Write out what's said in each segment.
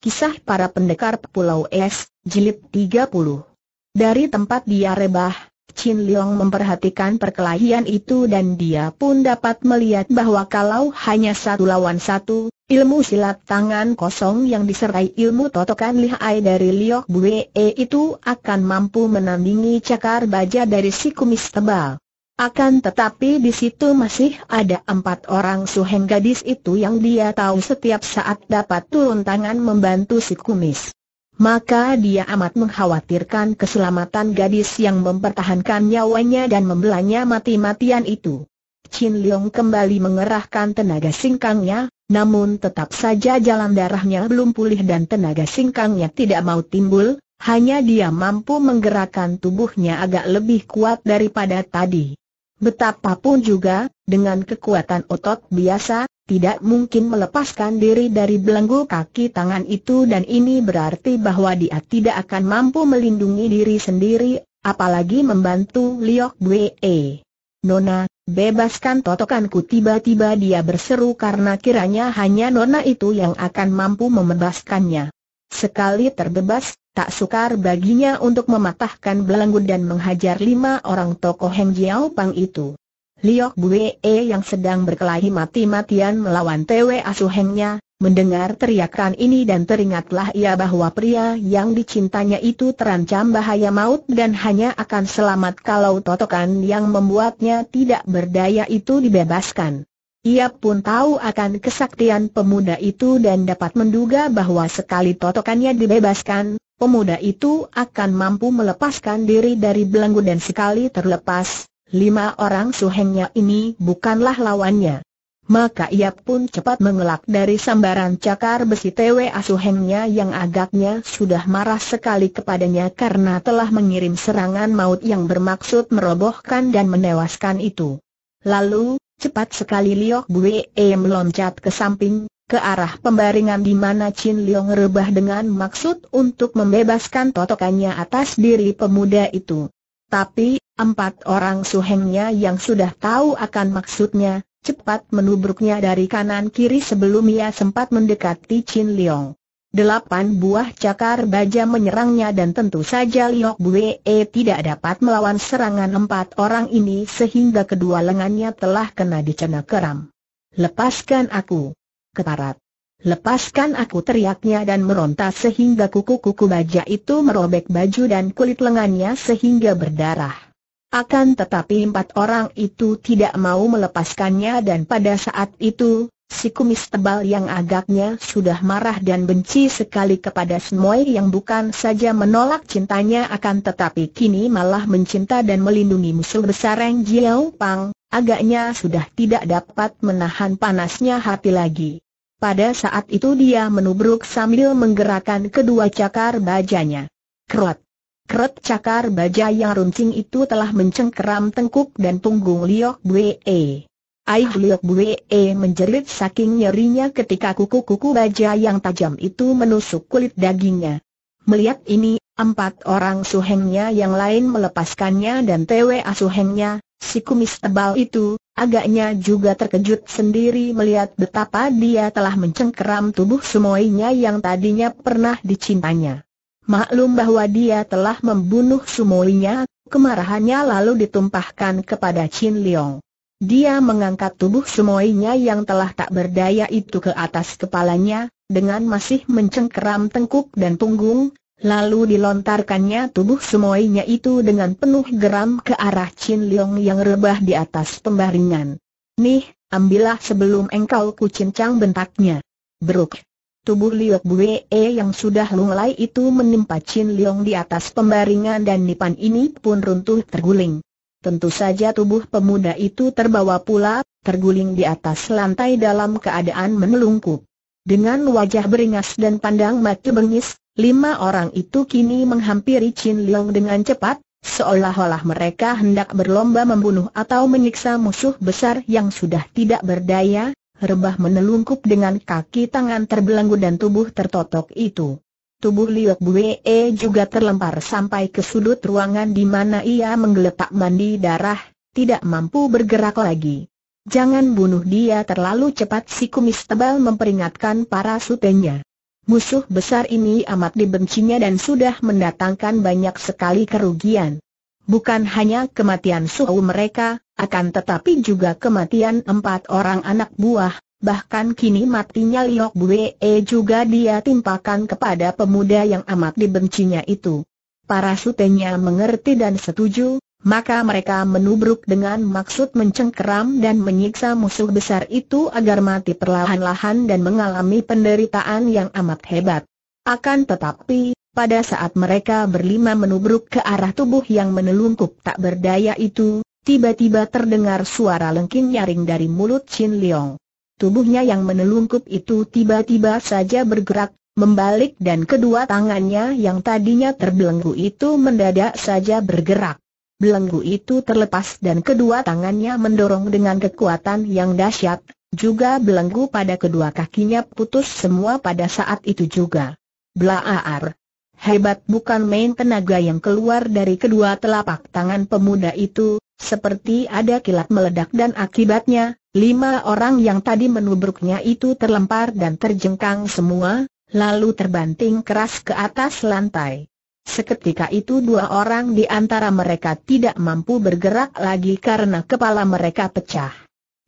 Kisah para pendekar Pulau Es, Jilid 30 Dari tempat dia rebah, Chin Leong memperhatikan perkelahian itu dan dia pun dapat melihat bahwa kalau hanya satu lawan satu, ilmu silat tangan kosong yang disertai ilmu totokan lihai dari Liok Bue itu akan mampu menandingi cakar baja dari si kumis tebal. Akan tetapi di situ masih ada empat orang suheng gadis itu yang dia tahu setiap saat dapat turun tangan membantu si kumis. Maka dia amat mengkhawatirkan keselamatan gadis yang mempertahankan nyawanya dan membelanya mati-matian itu. Chin Leong kembali mengerahkan tenaga singkangnya, namun tetap saja jalan darahnya belum pulih dan tenaga singkangnya tidak mau timbul, hanya dia mampu menggerakkan tubuhnya agak lebih kuat daripada tadi. Betapapun juga, dengan kekuatan otot biasa, tidak mungkin melepaskan diri dari belenggu kaki tangan itu dan ini berarti bahwa dia tidak akan mampu melindungi diri sendiri, apalagi membantu Liok Wee. Nona, bebaskan totokanku tiba-tiba dia berseru karena kiranya hanya Nona itu yang akan mampu membebaskannya. Sekali terbebas, tak sukar baginya untuk mematahkan belenggu dan menghajar lima orang tokoh Heng Jiao Pang itu. Liok Bue yang sedang berkelahi mati-matian melawan TW asuhengnya, mendengar teriakan ini dan teringatlah ia bahwa pria yang dicintanya itu terancam bahaya maut dan hanya akan selamat kalau totokan yang membuatnya tidak berdaya itu dibebaskan. Ia pun tahu akan kesaktian pemuda itu dan dapat menduga bahwa sekali totokannya dibebaskan, pemuda itu akan mampu melepaskan diri dari belenggu dan sekali terlepas, lima orang suhengnya ini bukanlah lawannya. Maka ia pun cepat mengelak dari sambaran cakar besi Tewe asuhengnya yang agaknya sudah marah sekali kepadanya karena telah mengirim serangan maut yang bermaksud merobohkan dan menewaskan itu. Lalu, Cepat sekali Liok Bue meloncat ke samping, ke arah pembaringan di mana Chin Leong rebah dengan maksud untuk membebaskan totokannya atas diri pemuda itu. Tapi, empat orang suhengnya yang sudah tahu akan maksudnya, cepat menubruknya dari kanan kiri sebelum ia sempat mendekati Chin Leong. Delapan buah cakar baja menyerangnya dan tentu saja Liok Bue tidak dapat melawan serangan empat orang ini sehingga kedua lengannya telah kena dicena keram. Lepaskan aku! ketarat. Lepaskan aku teriaknya dan meronta sehingga kuku-kuku baja itu merobek baju dan kulit lengannya sehingga berdarah. Akan tetapi empat orang itu tidak mau melepaskannya dan pada saat itu, si kumis tebal yang agaknya sudah marah dan benci sekali kepada semua yang bukan saja menolak cintanya akan tetapi kini malah mencinta dan melindungi musuh besar Reng Jiao Pang, agaknya sudah tidak dapat menahan panasnya hati lagi. Pada saat itu dia menubruk sambil menggerakkan kedua cakar bajanya. Kerot. kret cakar baja yang runcing itu telah mencengkeram tengkuk dan punggung Liok Wei. Aih Liok Bue eh, menjerit saking nyerinya ketika kuku-kuku baja yang tajam itu menusuk kulit dagingnya. Melihat ini, empat orang suhengnya yang lain melepaskannya dan TWA Asuhengnya, si kumis tebal itu, agaknya juga terkejut sendiri melihat betapa dia telah mencengkeram tubuh semuanya yang tadinya pernah dicintanya. Maklum bahwa dia telah membunuh semuanya, kemarahannya lalu ditumpahkan kepada Chin Leong. Dia mengangkat tubuh semuanya yang telah tak berdaya itu ke atas kepalanya, dengan masih mencengkeram tengkuk dan punggung, lalu dilontarkannya tubuh semuanya itu dengan penuh geram ke arah Chin Leong yang rebah di atas pembaringan. Nih, ambillah sebelum engkau kucincang bentaknya. Beruk. Tubuh Liok Buwe yang sudah lunglai itu menimpa Chin Leong di atas pembaringan dan nipan ini pun runtuh terguling. Tentu saja tubuh pemuda itu terbawa pula, terguling di atas lantai dalam keadaan menelungkup. Dengan wajah beringas dan pandang mata bengis, lima orang itu kini menghampiri Chin Leong dengan cepat, seolah-olah mereka hendak berlomba membunuh atau menyiksa musuh besar yang sudah tidak berdaya, rebah menelungkup dengan kaki tangan terbelenggu dan tubuh tertotok itu. Tubuh Liok Bue e juga terlempar sampai ke sudut ruangan di mana ia menggeletak mandi darah, tidak mampu bergerak lagi. Jangan bunuh dia terlalu cepat si kumis tebal memperingatkan para sutenya. Musuh besar ini amat dibencinya dan sudah mendatangkan banyak sekali kerugian. Bukan hanya kematian suhu mereka, akan tetapi juga kematian empat orang anak buah, bahkan kini matinya Liok Bue juga dia timpakan kepada pemuda yang amat dibencinya itu. Para sutenya mengerti dan setuju, maka mereka menubruk dengan maksud mencengkeram dan menyiksa musuh besar itu agar mati perlahan-lahan dan mengalami penderitaan yang amat hebat. Akan tetapi, pada saat mereka berlima menubruk ke arah tubuh yang menelungkup tak berdaya itu, tiba-tiba terdengar suara lengking nyaring dari mulut Chin Leong. Tubuhnya yang menelungkup itu tiba-tiba saja bergerak, membalik dan kedua tangannya yang tadinya terbelenggu itu mendadak saja bergerak. Belenggu itu terlepas dan kedua tangannya mendorong dengan kekuatan yang dahsyat, juga belenggu pada kedua kakinya putus semua pada saat itu juga. Blaaar! hebat bukan main tenaga yang keluar dari kedua telapak tangan pemuda itu, seperti ada kilat meledak dan akibatnya, lima orang yang tadi menubruknya itu terlempar dan terjengkang semua, lalu terbanting keras ke atas lantai. Seketika itu dua orang di antara mereka tidak mampu bergerak lagi karena kepala mereka pecah.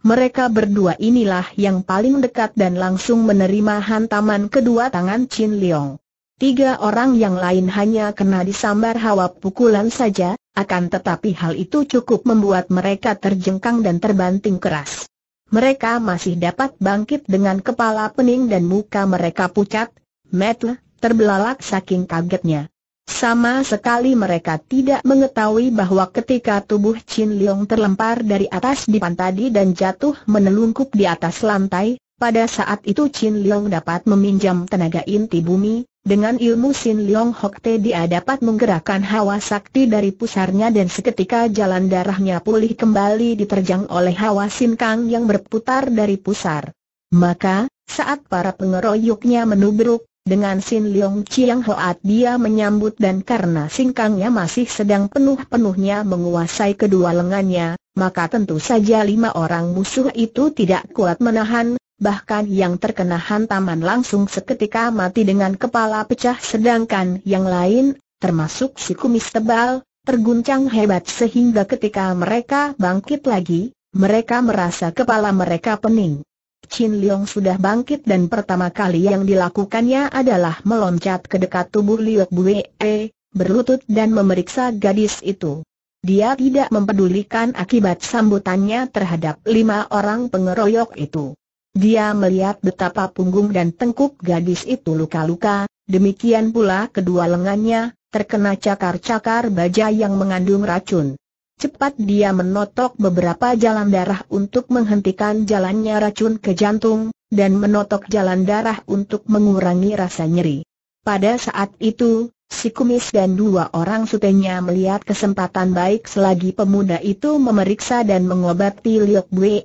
Mereka berdua inilah yang paling dekat dan langsung menerima hantaman kedua tangan Chin Leong. Tiga orang yang lain hanya kena disambar hawa pukulan saja, akan tetapi hal itu cukup membuat mereka terjengkang dan terbanting keras. Mereka masih dapat bangkit dengan kepala pening dan muka mereka pucat, metel, terbelalak saking kagetnya. Sama sekali mereka tidak mengetahui bahwa ketika tubuh Chin Leong terlempar dari atas di pantai dan jatuh menelungkup di atas lantai, pada saat itu Chin Leong dapat meminjam tenaga inti bumi, dengan ilmu Sin Leong Hok Te dia dapat menggerakkan hawa sakti dari pusarnya dan seketika jalan darahnya pulih kembali diterjang oleh hawa Sin Kang yang berputar dari pusar. Maka, saat para pengeroyoknya menubruk, dengan Sin Leong Chiang Hoat dia menyambut dan karena Sin Kangnya masih sedang penuh-penuhnya menguasai kedua lengannya, maka tentu saja lima orang musuh itu tidak kuat menahan, bahkan yang terkena hantaman langsung seketika mati dengan kepala pecah sedangkan yang lain, termasuk si kumis tebal, terguncang hebat sehingga ketika mereka bangkit lagi, mereka merasa kepala mereka pening. Chin Leong sudah bangkit dan pertama kali yang dilakukannya adalah meloncat ke dekat tubuh Liok Bue, berlutut dan memeriksa gadis itu. Dia tidak mempedulikan akibat sambutannya terhadap lima orang pengeroyok itu. Dia melihat betapa punggung dan tengkuk gadis itu luka-luka, demikian pula kedua lengannya, terkena cakar-cakar baja yang mengandung racun. Cepat dia menotok beberapa jalan darah untuk menghentikan jalannya racun ke jantung, dan menotok jalan darah untuk mengurangi rasa nyeri. Pada saat itu, si kumis dan dua orang sutenya melihat kesempatan baik selagi pemuda itu memeriksa dan mengobati Liok Bwe.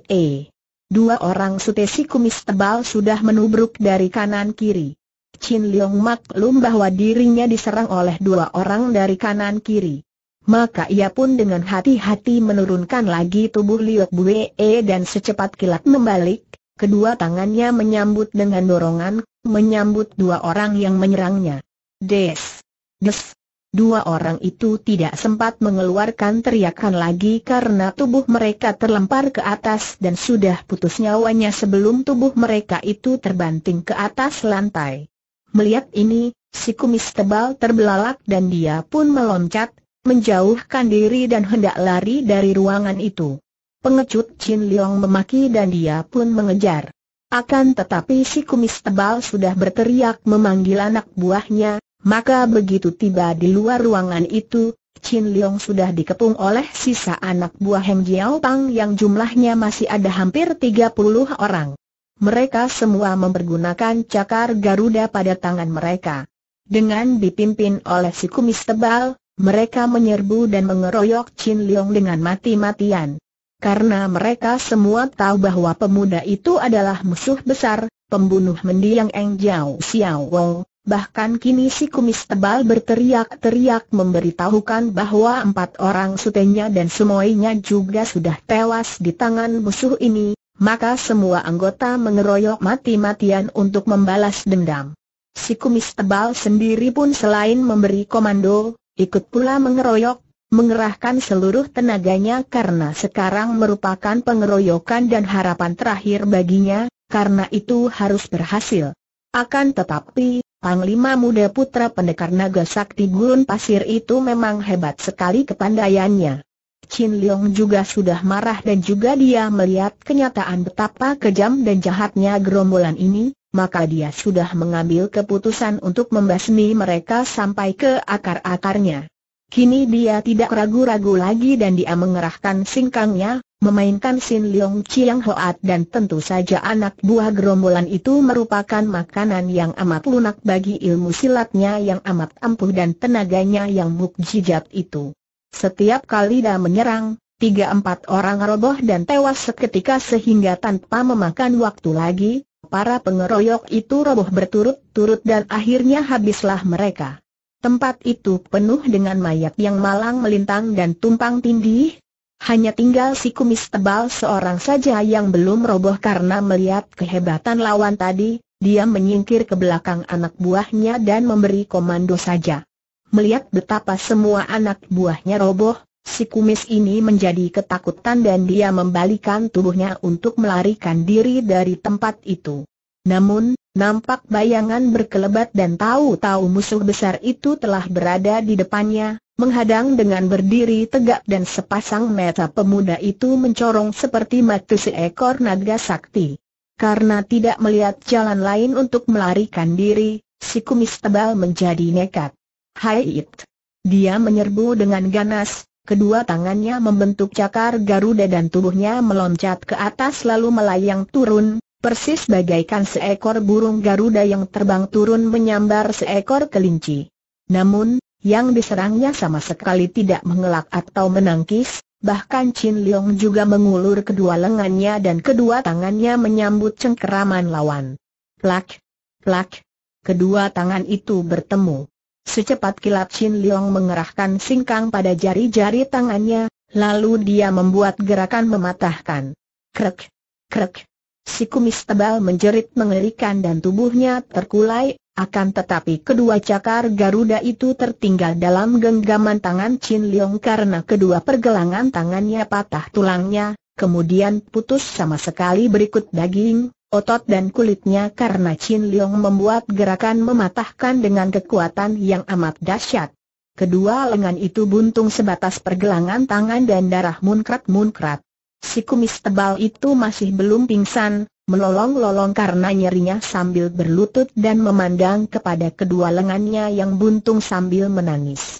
Dua orang sutesi kumis tebal sudah menubruk dari kanan kiri. Chin Leong maklum bahwa dirinya diserang oleh dua orang dari kanan kiri. Maka ia pun dengan hati-hati menurunkan lagi tubuh Liok Bue dan secepat kilat membalik, kedua tangannya menyambut dengan dorongan, menyambut dua orang yang menyerangnya. Des! Des! Dua orang itu tidak sempat mengeluarkan teriakan lagi karena tubuh mereka terlempar ke atas dan sudah putus nyawanya sebelum tubuh mereka itu terbanting ke atas lantai. Melihat ini, si kumis tebal terbelalak dan dia pun meloncat, menjauhkan diri dan hendak lari dari ruangan itu. Pengecut Chin Leong memaki dan dia pun mengejar. Akan tetapi si kumis tebal sudah berteriak memanggil anak buahnya, maka begitu tiba di luar ruangan itu, Chin Leong sudah dikepung oleh sisa anak buah Heng Jiao Pang yang jumlahnya masih ada hampir 30 orang. Mereka semua mempergunakan cakar Garuda pada tangan mereka. Dengan dipimpin oleh si kumis tebal, mereka menyerbu dan mengeroyok Chin Leong dengan mati-matian. Karena mereka semua tahu bahwa pemuda itu adalah musuh besar, pembunuh mendiang Eng Jiao Xiao Wong, Bahkan kini si kumis tebal berteriak-teriak memberitahukan bahwa empat orang sutenya dan semuanya juga sudah tewas di tangan musuh ini, maka semua anggota mengeroyok mati-matian untuk membalas dendam. Si kumis tebal sendiri pun selain memberi komando, ikut pula mengeroyok, mengerahkan seluruh tenaganya karena sekarang merupakan pengeroyokan dan harapan terakhir baginya, karena itu harus berhasil. Akan tetapi, Panglima muda putra pendekar naga sakti gurun pasir itu memang hebat sekali kepandaiannya. Chin Leong juga sudah marah dan juga dia melihat kenyataan betapa kejam dan jahatnya gerombolan ini, maka dia sudah mengambil keputusan untuk membasmi mereka sampai ke akar-akarnya. Kini dia tidak ragu-ragu lagi dan dia mengerahkan singkangnya, memainkan Sin Leong Chiang Hoat dan tentu saja anak buah gerombolan itu merupakan makanan yang amat lunak bagi ilmu silatnya yang amat ampuh dan tenaganya yang mukjizat itu. Setiap kali dia menyerang, tiga empat orang roboh dan tewas seketika sehingga tanpa memakan waktu lagi, para pengeroyok itu roboh berturut-turut dan akhirnya habislah mereka. Tempat itu penuh dengan mayat yang malang melintang dan tumpang tindih. Hanya tinggal si kumis tebal seorang saja yang belum roboh karena melihat kehebatan lawan tadi, dia menyingkir ke belakang anak buahnya dan memberi komando saja. Melihat betapa semua anak buahnya roboh, si kumis ini menjadi ketakutan dan dia membalikan tubuhnya untuk melarikan diri dari tempat itu. Namun, nampak bayangan berkelebat dan tahu-tahu musuh besar itu telah berada di depannya, menghadang dengan berdiri tegak dan sepasang mata pemuda itu mencorong seperti mata seekor naga sakti. Karena tidak melihat jalan lain untuk melarikan diri, si kumis tebal menjadi nekat. Hai it! Dia menyerbu dengan ganas, kedua tangannya membentuk cakar Garuda dan tubuhnya meloncat ke atas lalu melayang turun, persis bagaikan seekor burung Garuda yang terbang turun menyambar seekor kelinci. Namun, yang diserangnya sama sekali tidak mengelak atau menangkis, bahkan Chin Leong juga mengulur kedua lengannya dan kedua tangannya menyambut cengkeraman lawan. Plak, plak, kedua tangan itu bertemu. Secepat kilat Chin Leong mengerahkan singkang pada jari-jari tangannya, lalu dia membuat gerakan mematahkan. Krek, krek, Si kumis tebal menjerit mengerikan dan tubuhnya terkulai, akan tetapi kedua cakar Garuda itu tertinggal dalam genggaman tangan Chin Leong karena kedua pergelangan tangannya patah tulangnya, kemudian putus sama sekali berikut daging, otot dan kulitnya karena Chin Leong membuat gerakan mematahkan dengan kekuatan yang amat dahsyat. Kedua lengan itu buntung sebatas pergelangan tangan dan darah munkrat-munkrat. Si kumis tebal itu masih belum pingsan, melolong-lolong karena nyerinya sambil berlutut dan memandang kepada kedua lengannya yang buntung sambil menangis.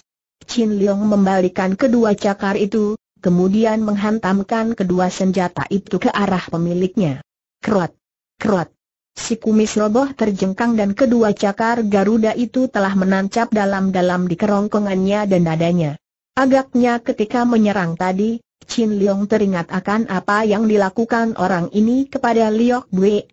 Chin Leong membalikan kedua cakar itu, kemudian menghantamkan kedua senjata itu ke arah pemiliknya. Kerot! Kerot! Si kumis roboh terjengkang dan kedua cakar Garuda itu telah menancap dalam-dalam di kerongkongannya dan dadanya. Agaknya ketika menyerang tadi, Chin Leong teringat akan apa yang dilakukan orang ini kepada Liok Bue.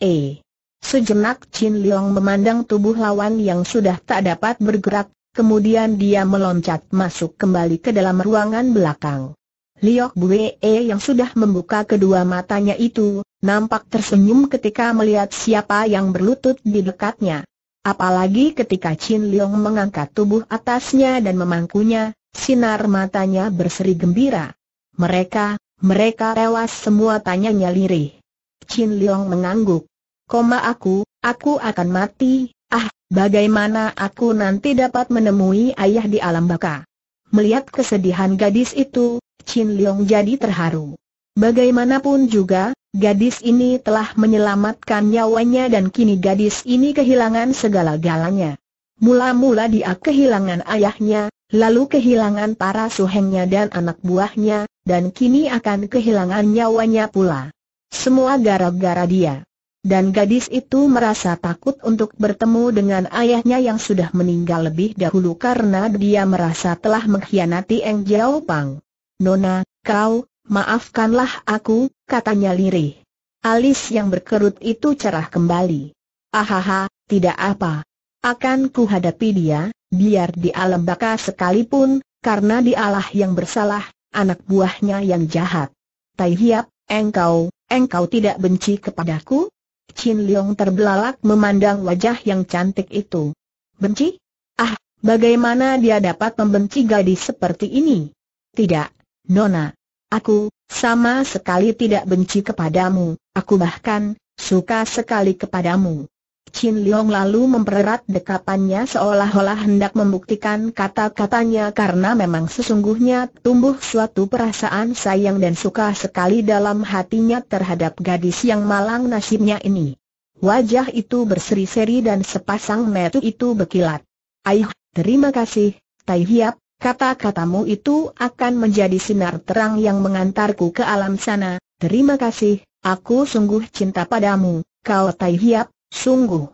Sejenak Chin Leong memandang tubuh lawan yang sudah tak dapat bergerak, kemudian dia meloncat masuk kembali ke dalam ruangan belakang. Liok Bue yang sudah membuka kedua matanya itu, nampak tersenyum ketika melihat siapa yang berlutut di dekatnya. Apalagi ketika Chin Leong mengangkat tubuh atasnya dan memangkunya, sinar matanya berseri gembira. Mereka, mereka tewas semua tanyanya lirih. Chin Leong mengangguk. Koma aku, aku akan mati, ah, bagaimana aku nanti dapat menemui ayah di alam baka. Melihat kesedihan gadis itu, Chin Leong jadi terharu. Bagaimanapun juga, gadis ini telah menyelamatkan nyawanya dan kini gadis ini kehilangan segala-galanya. Mula-mula dia kehilangan ayahnya, lalu kehilangan para suhengnya dan anak buahnya, dan kini akan kehilangan nyawanya pula. Semua gara-gara dia. Dan gadis itu merasa takut untuk bertemu dengan ayahnya yang sudah meninggal lebih dahulu karena dia merasa telah mengkhianati Eng Jiao Pang. Nona, kau, maafkanlah aku, katanya lirih. Alis yang berkerut itu cerah kembali. Ahaha, tidak apa. Akan kuhadapi dia, biar di alam baka sekalipun, karena dialah yang bersalah, anak buahnya yang jahat. Tai Hiap, engkau, engkau tidak benci kepadaku? Chin Leong terbelalak memandang wajah yang cantik itu. Benci? Ah, bagaimana dia dapat membenci gadis seperti ini? Tidak, Nona. Aku, sama sekali tidak benci kepadamu, aku bahkan, suka sekali kepadamu. Chin Leong lalu mempererat dekapannya seolah-olah hendak membuktikan kata-katanya karena memang sesungguhnya tumbuh suatu perasaan sayang dan suka sekali dalam hatinya terhadap gadis yang malang nasibnya ini. Wajah itu berseri-seri dan sepasang metu itu berkilat. Aih, terima kasih, Tai Hiap, kata-katamu itu akan menjadi sinar terang yang mengantarku ke alam sana, terima kasih, aku sungguh cinta padamu, kau Tai Hiap, Sungguh,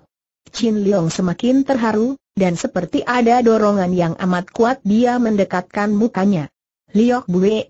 Chin Leong semakin terharu, dan seperti ada dorongan yang amat kuat dia mendekatkan mukanya. Liok Bue,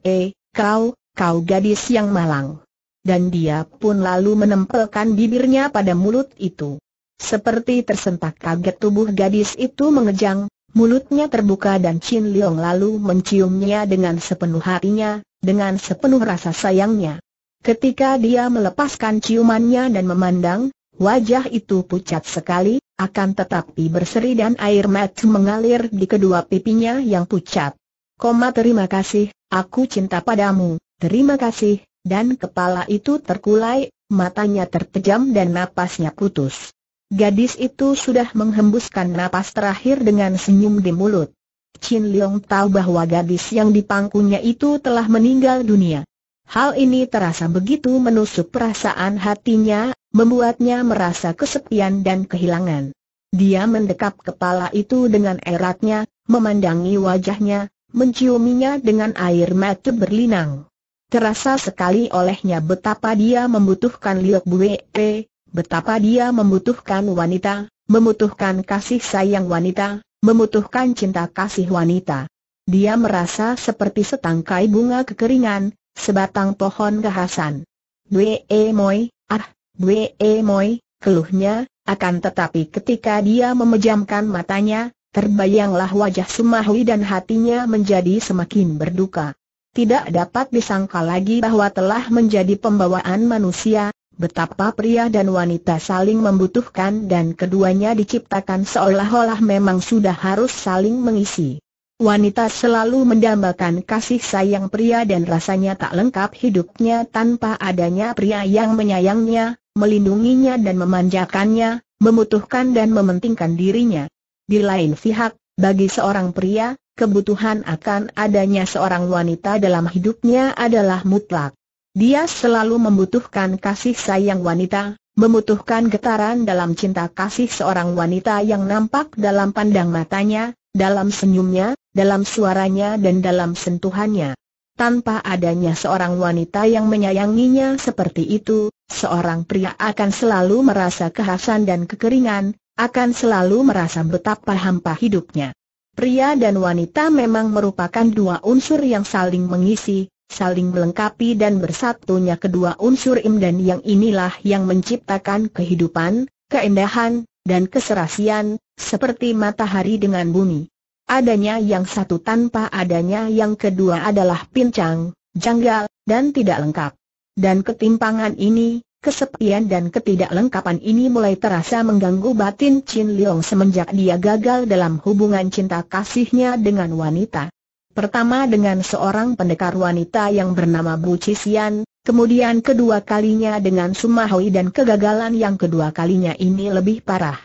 kau, kau gadis yang malang. Dan dia pun lalu menempelkan bibirnya pada mulut itu. Seperti tersentak kaget tubuh gadis itu mengejang, mulutnya terbuka dan Chin Leong lalu menciumnya dengan sepenuh hatinya, dengan sepenuh rasa sayangnya. Ketika dia melepaskan ciumannya dan memandang, Wajah itu pucat sekali, akan tetapi berseri dan air mata mengalir di kedua pipinya yang pucat. Koma terima kasih, aku cinta padamu, terima kasih, dan kepala itu terkulai, matanya terpejam dan napasnya putus. Gadis itu sudah menghembuskan napas terakhir dengan senyum di mulut. Chin Leong tahu bahwa gadis yang dipangkunya itu telah meninggal dunia. Hal ini terasa begitu menusuk perasaan hatinya, membuatnya merasa kesepian dan kehilangan. Dia mendekap kepala itu dengan eratnya, memandangi wajahnya, menciuminya dengan air mata berlinang. Terasa sekali olehnya betapa dia membutuhkan Liok Buwee, betapa dia membutuhkan wanita, membutuhkan kasih sayang wanita, membutuhkan cinta kasih wanita. Dia merasa seperti setangkai bunga kekeringan, sebatang pohon kehasan. Buwee eh, Moi, ah, Bwe Moi, keluhnya, akan tetapi ketika dia memejamkan matanya, terbayanglah wajah Sumahui dan hatinya menjadi semakin berduka. Tidak dapat disangka lagi bahwa telah menjadi pembawaan manusia, betapa pria dan wanita saling membutuhkan dan keduanya diciptakan seolah-olah memang sudah harus saling mengisi. Wanita selalu mendambakan kasih sayang pria dan rasanya tak lengkap hidupnya tanpa adanya pria yang menyayangnya, melindunginya dan memanjakannya, membutuhkan dan mementingkan dirinya. Di lain pihak, bagi seorang pria, kebutuhan akan adanya seorang wanita dalam hidupnya adalah mutlak. Dia selalu membutuhkan kasih sayang wanita, membutuhkan getaran dalam cinta kasih seorang wanita yang nampak dalam pandang matanya, dalam senyumnya, dalam suaranya dan dalam sentuhannya. Tanpa adanya seorang wanita yang menyayanginya seperti itu, seorang pria akan selalu merasa kehausan dan kekeringan, akan selalu merasa betapa hampa hidupnya. Pria dan wanita memang merupakan dua unsur yang saling mengisi, saling melengkapi dan bersatunya kedua unsur im dan yang inilah yang menciptakan kehidupan, keindahan, dan keserasian, seperti matahari dengan bumi. Adanya yang satu tanpa adanya yang kedua adalah pincang, janggal, dan tidak lengkap. Dan ketimpangan ini, kesepian dan ketidaklengkapan ini mulai terasa mengganggu batin Chin Leong semenjak dia gagal dalam hubungan cinta kasihnya dengan wanita. Pertama dengan seorang pendekar wanita yang bernama Bu Cixian, kemudian kedua kalinya dengan Sumahui dan kegagalan yang kedua kalinya ini lebih parah.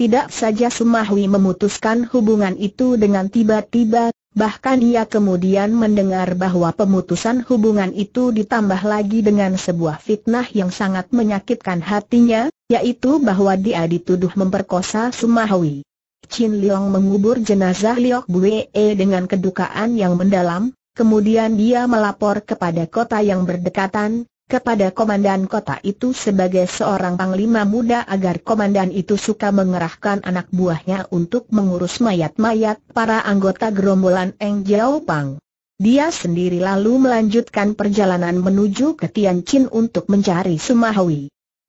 Tidak saja Sumahui memutuskan hubungan itu dengan tiba-tiba, Bahkan ia kemudian mendengar bahwa pemutusan hubungan itu ditambah lagi dengan sebuah fitnah yang sangat menyakitkan hatinya, yaitu bahwa dia dituduh memperkosa Sumahwi. Chin Leong mengubur jenazah Liok Bue dengan kedukaan yang mendalam, kemudian dia melapor kepada kota yang berdekatan, kepada komandan kota itu sebagai seorang panglima muda agar komandan itu suka mengerahkan anak buahnya untuk mengurus mayat-mayat para anggota gerombolan Eng Jiao Pang. Dia sendiri lalu melanjutkan perjalanan menuju ke Tianjin untuk mencari Sumahui.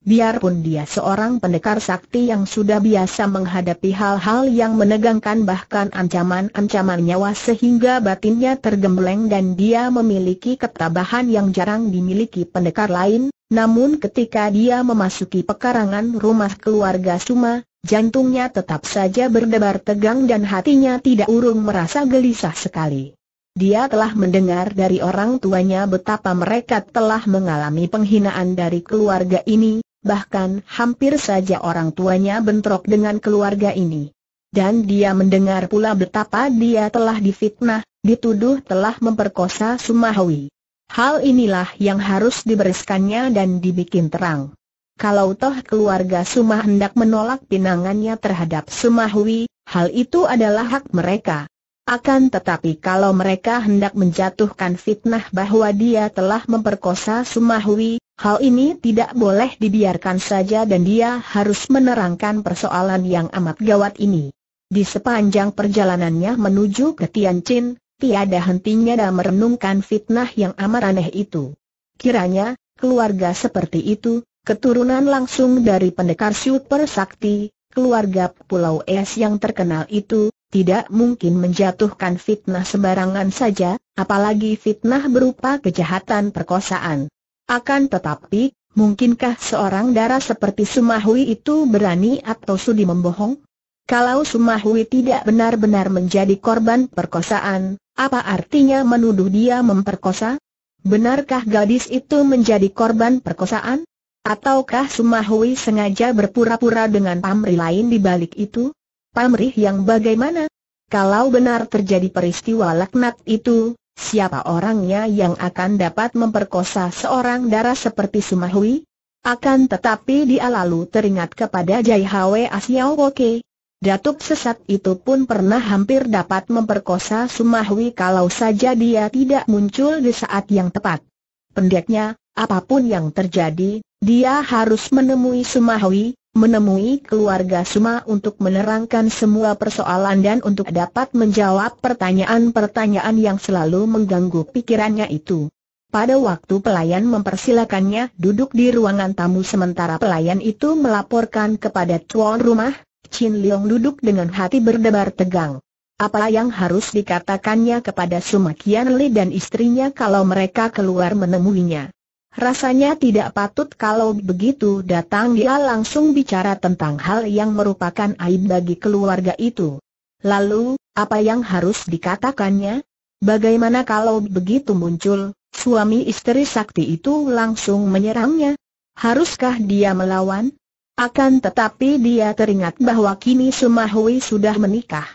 Biarpun dia seorang pendekar sakti yang sudah biasa menghadapi hal-hal yang menegangkan bahkan ancaman-ancaman nyawa sehingga batinnya tergembleng dan dia memiliki ketabahan yang jarang dimiliki pendekar lain, namun ketika dia memasuki pekarangan rumah keluarga Suma, jantungnya tetap saja berdebar tegang dan hatinya tidak urung merasa gelisah sekali. Dia telah mendengar dari orang tuanya betapa mereka telah mengalami penghinaan dari keluarga ini, bahkan hampir saja orang tuanya bentrok dengan keluarga ini. Dan dia mendengar pula betapa dia telah difitnah, dituduh telah memperkosa Sumahwi. Hal inilah yang harus dibereskannya dan dibikin terang. Kalau toh keluarga Sumah hendak menolak pinangannya terhadap Sumahwi, hal itu adalah hak mereka. Akan tetapi kalau mereka hendak menjatuhkan fitnah bahwa dia telah memperkosa Sumahwi, Hal ini tidak boleh dibiarkan saja dan dia harus menerangkan persoalan yang amat gawat ini. Di sepanjang perjalanannya menuju ke Tianjin, tiada hentinya dalam merenungkan fitnah yang amat aneh itu. Kiranya, keluarga seperti itu, keturunan langsung dari pendekar super sakti, keluarga Pulau Es yang terkenal itu, tidak mungkin menjatuhkan fitnah sembarangan saja, apalagi fitnah berupa kejahatan perkosaan. Akan tetapi, mungkinkah seorang darah seperti Sumahui itu berani atau sudi membohong? Kalau Sumahui tidak benar-benar menjadi korban perkosaan, apa artinya menuduh dia memperkosa? Benarkah gadis itu menjadi korban perkosaan? Ataukah Sumahui sengaja berpura-pura dengan pamrih lain di balik itu? Pamrih yang bagaimana? Kalau benar terjadi peristiwa laknat itu, Siapa orangnya yang akan dapat memperkosa seorang darah seperti Sumahui? Akan tetapi dia lalu teringat kepada Jai Hwe Asiao Woke. Datuk sesat itu pun pernah hampir dapat memperkosa Sumahui kalau saja dia tidak muncul di saat yang tepat. Pendeknya, apapun yang terjadi, dia harus menemui Sumahui, menemui keluarga Suma untuk menerangkan semua persoalan dan untuk dapat menjawab pertanyaan-pertanyaan yang selalu mengganggu pikirannya itu. Pada waktu pelayan mempersilakannya duduk di ruangan tamu sementara pelayan itu melaporkan kepada tuan rumah, Chin Leong duduk dengan hati berdebar tegang. Apa yang harus dikatakannya kepada Suma Kian Li dan istrinya kalau mereka keluar menemuinya? Rasanya tidak patut kalau begitu datang dia langsung bicara tentang hal yang merupakan aib bagi keluarga itu. Lalu, apa yang harus dikatakannya? Bagaimana kalau begitu muncul, suami istri sakti itu langsung menyerangnya? Haruskah dia melawan? Akan tetapi dia teringat bahwa kini Sumahui sudah menikah.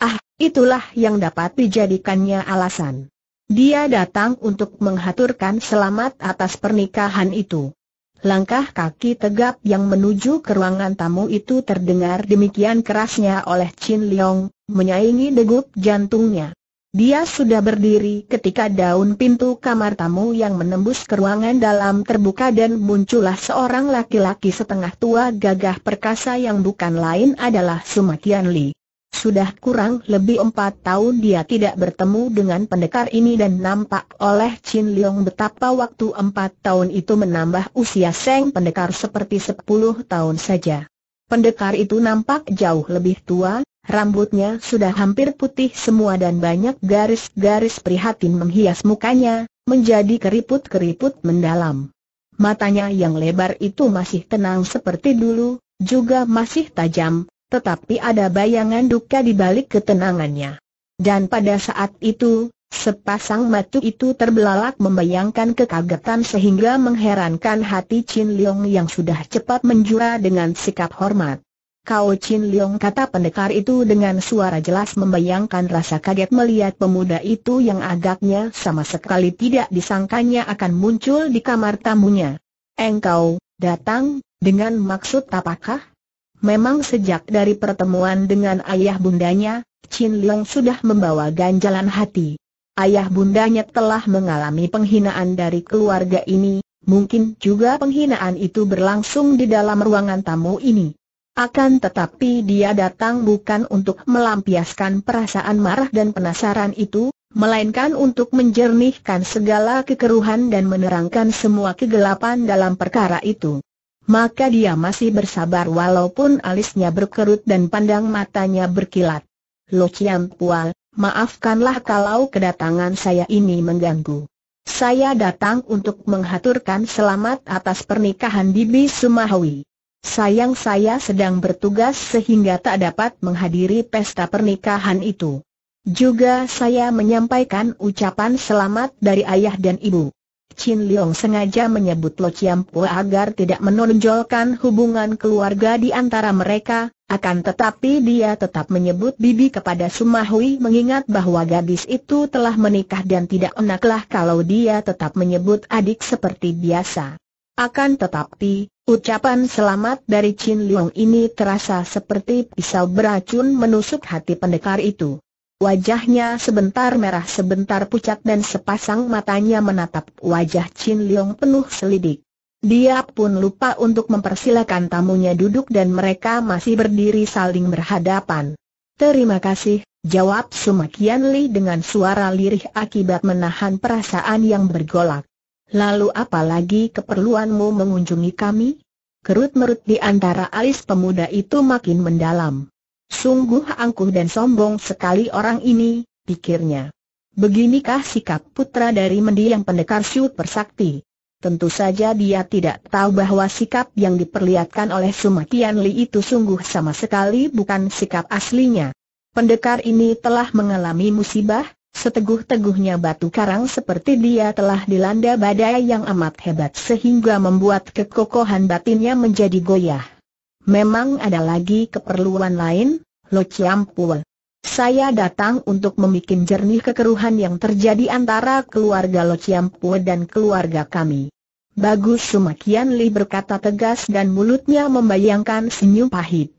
Ah, itulah yang dapat dijadikannya alasan. Dia datang untuk menghaturkan selamat atas pernikahan itu. Langkah kaki tegap yang menuju ke ruangan tamu itu terdengar demikian kerasnya oleh Chin Leong, menyaingi degup jantungnya. Dia sudah berdiri ketika daun pintu kamar tamu yang menembus ke ruangan dalam terbuka dan muncullah seorang laki-laki setengah tua gagah perkasa yang bukan lain adalah Sumakian Li. Sudah kurang lebih empat tahun dia tidak bertemu dengan pendekar ini dan nampak oleh Chin Leong betapa waktu empat tahun itu menambah usia Seng pendekar seperti sepuluh tahun saja. Pendekar itu nampak jauh lebih tua, rambutnya sudah hampir putih semua dan banyak garis-garis prihatin menghias mukanya, menjadi keriput-keriput mendalam. Matanya yang lebar itu masih tenang seperti dulu, juga masih tajam, tetapi ada bayangan duka di balik ketenangannya. Dan pada saat itu, sepasang mata itu terbelalak membayangkan kekagetan sehingga mengherankan hati Chin Leong yang sudah cepat menjura dengan sikap hormat. Kau Chin Leong kata pendekar itu dengan suara jelas membayangkan rasa kaget melihat pemuda itu yang agaknya sama sekali tidak disangkanya akan muncul di kamar tamunya. Engkau, datang, dengan maksud apakah? Memang sejak dari pertemuan dengan ayah bundanya, Chin Leong sudah membawa ganjalan hati. Ayah bundanya telah mengalami penghinaan dari keluarga ini, mungkin juga penghinaan itu berlangsung di dalam ruangan tamu ini. Akan tetapi dia datang bukan untuk melampiaskan perasaan marah dan penasaran itu, melainkan untuk menjernihkan segala kekeruhan dan menerangkan semua kegelapan dalam perkara itu maka dia masih bersabar walaupun alisnya berkerut dan pandang matanya berkilat. Lo Chiam Pual, maafkanlah kalau kedatangan saya ini mengganggu. Saya datang untuk menghaturkan selamat atas pernikahan Bibi Sumahwi. Sayang saya sedang bertugas sehingga tak dapat menghadiri pesta pernikahan itu. Juga saya menyampaikan ucapan selamat dari ayah dan ibu. Chin Leong sengaja menyebut Lo Chiam Po agar tidak menonjolkan hubungan keluarga di antara mereka, akan tetapi dia tetap menyebut bibi kepada Sumahui mengingat bahwa gadis itu telah menikah dan tidak enaklah kalau dia tetap menyebut adik seperti biasa. Akan tetapi, ucapan selamat dari Chin Leong ini terasa seperti pisau beracun menusuk hati pendekar itu. Wajahnya sebentar merah sebentar pucat dan sepasang matanya menatap wajah Chin Leong penuh selidik. Dia pun lupa untuk mempersilakan tamunya duduk dan mereka masih berdiri saling berhadapan. Terima kasih, jawab Sumakian Li dengan suara lirih akibat menahan perasaan yang bergolak. Lalu apa lagi keperluanmu mengunjungi kami? Kerut-merut di antara alis pemuda itu makin mendalam. Sungguh angkuh dan sombong sekali orang ini, pikirnya. Beginikah sikap putra dari mendiang pendekar Syut Persakti? Tentu saja dia tidak tahu bahwa sikap yang diperlihatkan oleh Sumatian Li itu sungguh sama sekali bukan sikap aslinya. Pendekar ini telah mengalami musibah, seteguh-teguhnya batu karang seperti dia telah dilanda badai yang amat hebat sehingga membuat kekokohan batinnya menjadi goyah. Memang ada lagi keperluan lain, Lo Ciampul. Saya datang untuk membuat jernih kekeruhan yang terjadi antara keluarga Lo Ciampul dan keluarga kami. Bagus Sumakian Li berkata tegas dan mulutnya membayangkan senyum pahit.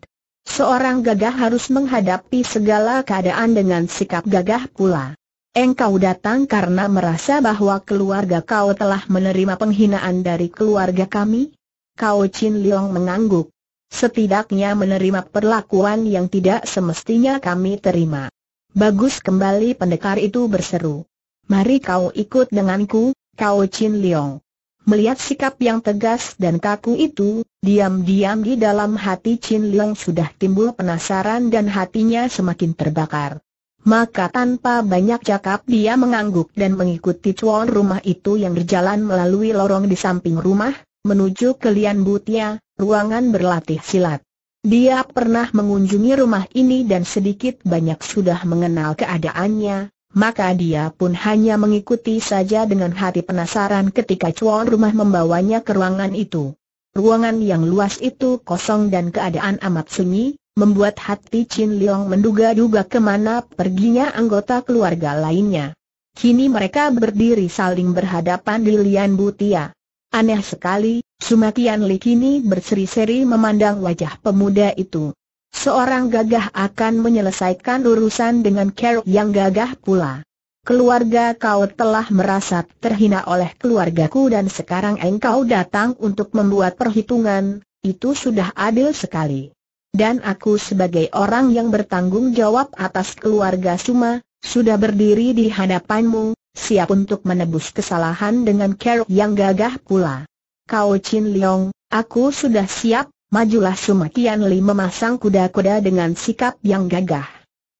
Seorang gagah harus menghadapi segala keadaan dengan sikap gagah pula. Engkau datang karena merasa bahwa keluarga kau telah menerima penghinaan dari keluarga kami? Kau Chin Leong mengangguk setidaknya menerima perlakuan yang tidak semestinya kami terima. Bagus kembali pendekar itu berseru. Mari kau ikut denganku, kau Chin Leong. Melihat sikap yang tegas dan kaku itu, diam-diam di dalam hati Chin Leong sudah timbul penasaran dan hatinya semakin terbakar. Maka tanpa banyak cakap dia mengangguk dan mengikuti cuan rumah itu yang berjalan melalui lorong di samping rumah, menuju ke Lian Butia, ruangan berlatih silat. Dia pernah mengunjungi rumah ini dan sedikit banyak sudah mengenal keadaannya, maka dia pun hanya mengikuti saja dengan hati penasaran ketika cuan rumah membawanya ke ruangan itu. Ruangan yang luas itu kosong dan keadaan amat sunyi, membuat hati Chin Leong menduga-duga kemana perginya anggota keluarga lainnya. Kini mereka berdiri saling berhadapan di Lian Butia. Aneh sekali, Sumatian Li kini berseri-seri memandang wajah pemuda itu. Seorang gagah akan menyelesaikan urusan dengan Carol yang gagah pula. Keluarga kau telah merasa terhina oleh keluargaku dan sekarang engkau datang untuk membuat perhitungan, itu sudah adil sekali. Dan aku sebagai orang yang bertanggung jawab atas keluarga Suma, sudah berdiri di hadapanmu, siap untuk menebus kesalahan dengan kerok yang gagah pula. Kau Chin Leong, aku sudah siap, majulah Sumakian Li memasang kuda-kuda dengan sikap yang gagah.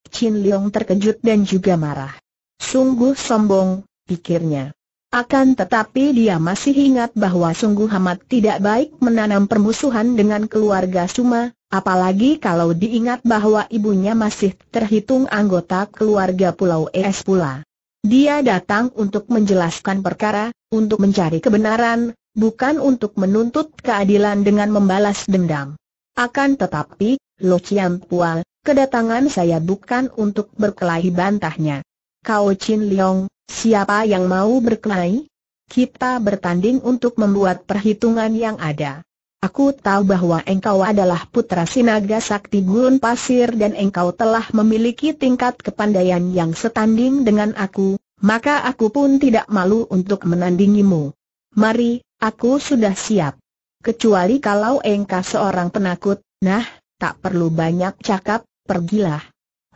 Chin Leong terkejut dan juga marah. Sungguh sombong, pikirnya. Akan tetapi dia masih ingat bahwa sungguh amat tidak baik menanam permusuhan dengan keluarga Suma, apalagi kalau diingat bahwa ibunya masih terhitung anggota keluarga Pulau Es pula. Dia datang untuk menjelaskan perkara, untuk mencari kebenaran, bukan untuk menuntut keadilan dengan membalas dendam. Akan tetapi, Lo Chiam Pual, kedatangan saya bukan untuk berkelahi bantahnya. Kau Chin Leong, siapa yang mau berkelahi? Kita bertanding untuk membuat perhitungan yang ada. Aku tahu bahwa engkau adalah putra Sinaga Sakti Gurun Pasir dan engkau telah memiliki tingkat kepandaian yang setanding dengan aku, maka aku pun tidak malu untuk menandingimu. Mari, aku sudah siap. Kecuali kalau engkau seorang penakut, nah, tak perlu banyak cakap, pergilah.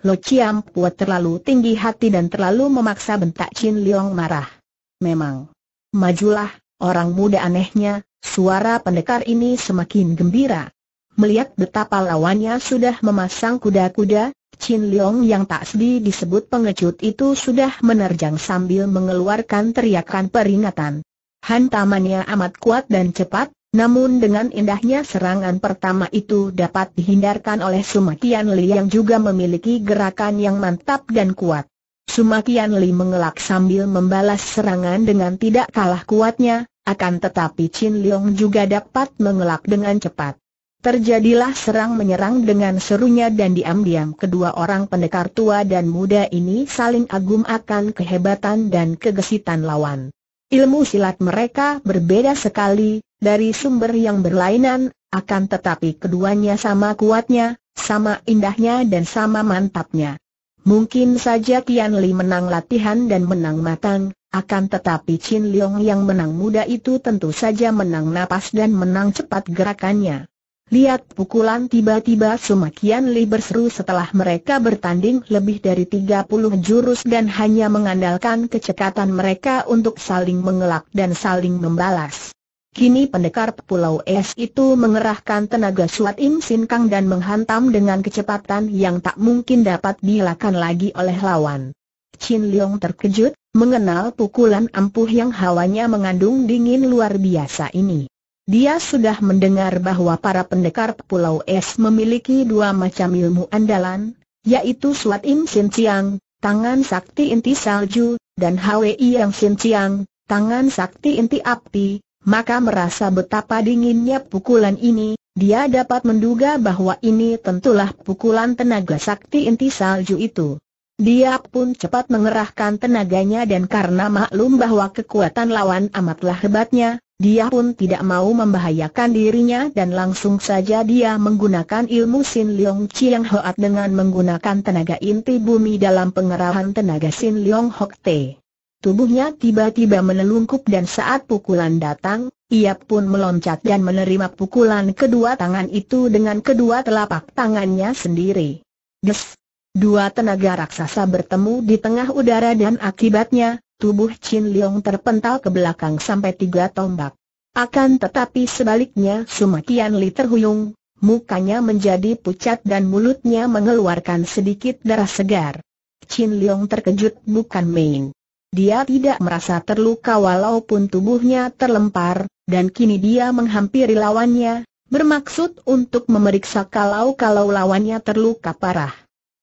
Lo Chiam Pua terlalu tinggi hati dan terlalu memaksa bentak Chin Leong marah. Memang. Majulah, orang muda anehnya, Suara pendekar ini semakin gembira. Melihat betapa lawannya sudah memasang kuda-kuda, Chin Leong yang tak sedih disebut pengecut itu sudah menerjang sambil mengeluarkan teriakan peringatan. Hantamannya amat kuat dan cepat, namun dengan indahnya serangan pertama itu dapat dihindarkan oleh Sumakian Li yang juga memiliki gerakan yang mantap dan kuat. Sumakian Li mengelak sambil membalas serangan dengan tidak kalah kuatnya, akan tetapi Chin Leong juga dapat mengelak dengan cepat. Terjadilah serang menyerang dengan serunya dan diam-diam kedua orang pendekar tua dan muda ini saling agum akan kehebatan dan kegesitan lawan. Ilmu silat mereka berbeda sekali, dari sumber yang berlainan, akan tetapi keduanya sama kuatnya, sama indahnya dan sama mantapnya. Mungkin saja Tian Li menang latihan dan menang matang, akan tetapi Chin Leong yang menang muda itu tentu saja menang napas dan menang cepat gerakannya. Lihat pukulan tiba-tiba Kian Li berseru setelah mereka bertanding lebih dari 30 jurus dan hanya mengandalkan kecekatan mereka untuk saling mengelak dan saling membalas. Kini pendekar Pulau Es itu mengerahkan tenaga suat Im Sin Kang dan menghantam dengan kecepatan yang tak mungkin dapat dilakukan lagi oleh lawan. Chin Leong terkejut, mengenal pukulan ampuh yang hawanya mengandung dingin luar biasa ini. Dia sudah mendengar bahwa para pendekar Pulau Es memiliki dua macam ilmu andalan, yaitu Suat Im Sin Siang, tangan sakti inti salju, dan Hwee Yang Sin Siang, tangan sakti inti api, maka merasa betapa dinginnya pukulan ini, dia dapat menduga bahwa ini tentulah pukulan tenaga sakti inti salju itu. Dia pun cepat mengerahkan tenaganya dan karena maklum bahwa kekuatan lawan amatlah hebatnya, dia pun tidak mau membahayakan dirinya dan langsung saja dia menggunakan ilmu Sin Leong Chiang Hoat dengan menggunakan tenaga inti bumi dalam pengerahan tenaga Sin Leong Hok Te. Tubuhnya tiba-tiba menelungkup dan saat pukulan datang, ia pun meloncat dan menerima pukulan kedua tangan itu dengan kedua telapak tangannya sendiri. Des! Dua tenaga raksasa bertemu di tengah udara dan akibatnya, tubuh Chin Leong terpental ke belakang sampai tiga tombak. Akan tetapi sebaliknya Sumakian Li terhuyung, mukanya menjadi pucat dan mulutnya mengeluarkan sedikit darah segar. Chin Leong terkejut bukan main. Dia tidak merasa terluka walaupun tubuhnya terlempar, dan kini dia menghampiri lawannya, bermaksud untuk memeriksa kalau-kalau lawannya terluka parah.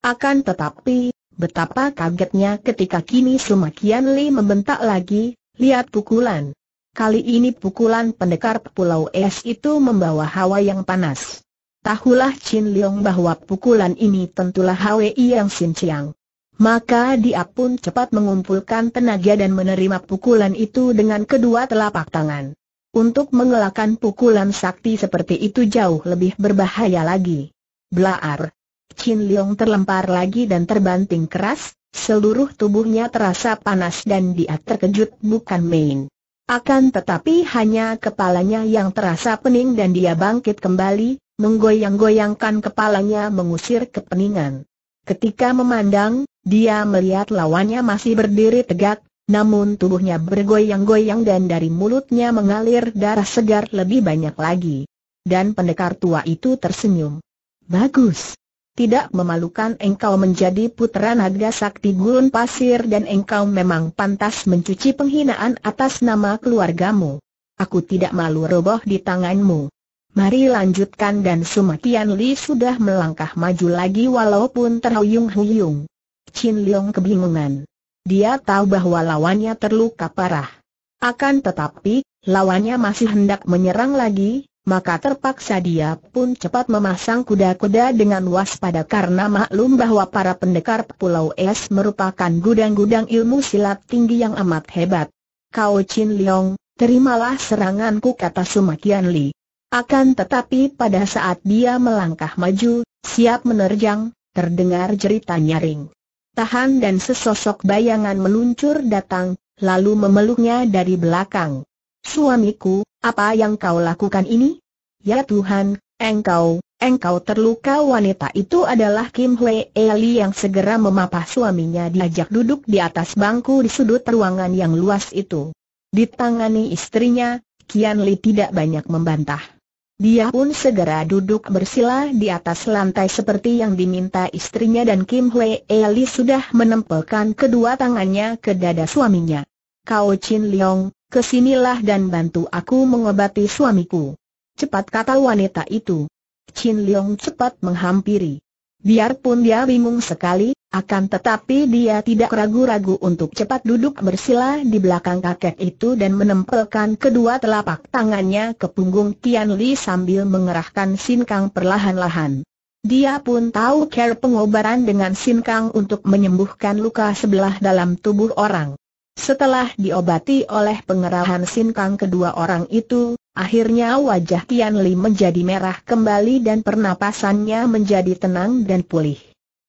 Akan tetapi, betapa kagetnya ketika kini Kian Li membentak lagi, lihat pukulan. Kali ini pukulan pendekar Pulau Es itu membawa hawa yang panas. Tahulah Chin Leong bahwa pukulan ini tentulah Hwi Yang Sin Chiang maka dia pun cepat mengumpulkan tenaga dan menerima pukulan itu dengan kedua telapak tangan. Untuk mengelakkan pukulan sakti seperti itu jauh lebih berbahaya lagi. Blaar! Chin Leong terlempar lagi dan terbanting keras, seluruh tubuhnya terasa panas dan dia terkejut bukan main. Akan tetapi hanya kepalanya yang terasa pening dan dia bangkit kembali, menggoyang-goyangkan kepalanya mengusir kepeningan. Ketika memandang, dia melihat lawannya masih berdiri tegak, namun tubuhnya bergoyang-goyang dan dari mulutnya mengalir darah segar lebih banyak lagi. Dan pendekar tua itu tersenyum. Bagus. Tidak memalukan engkau menjadi putra naga sakti gurun pasir dan engkau memang pantas mencuci penghinaan atas nama keluargamu. Aku tidak malu roboh di tanganmu. Mari lanjutkan dan Sumakian Li sudah melangkah maju lagi walaupun terhuyung-huyung. Chin Leong kebingungan. Dia tahu bahwa lawannya terluka parah. Akan tetapi, lawannya masih hendak menyerang lagi, maka terpaksa dia pun cepat memasang kuda-kuda dengan waspada karena maklum bahwa para pendekar Pulau Es merupakan gudang-gudang ilmu silat tinggi yang amat hebat. Kau Chin Leong, terimalah seranganku kata Sumakian Li. Akan tetapi pada saat dia melangkah maju, siap menerjang, terdengar jeritan nyaring tahan dan sesosok bayangan meluncur datang, lalu memeluknya dari belakang. Suamiku, apa yang kau lakukan ini? Ya Tuhan, engkau, engkau terluka wanita itu adalah Kim Hwe Eli yang segera memapah suaminya diajak duduk di atas bangku di sudut ruangan yang luas itu. Ditangani istrinya, Kian Li tidak banyak membantah. Dia pun segera duduk bersila di atas lantai seperti yang diminta istrinya dan Kim Hwee Eli sudah menempelkan kedua tangannya ke dada suaminya. Kau Chin Leong, kesinilah dan bantu aku mengobati suamiku. Cepat kata wanita itu. Chin Leong cepat menghampiri. Biarpun dia bingung sekali, akan tetapi dia tidak ragu-ragu untuk cepat duduk bersila di belakang kakek itu dan menempelkan kedua telapak tangannya ke punggung Tian Li sambil mengerahkan sinkang perlahan-lahan. Dia pun tahu care pengobaran dengan sinkang untuk menyembuhkan luka sebelah dalam tubuh orang. Setelah diobati oleh pengerahan sinkang kedua orang itu, Akhirnya wajah Tian Li menjadi merah kembali dan pernapasannya menjadi tenang dan pulih.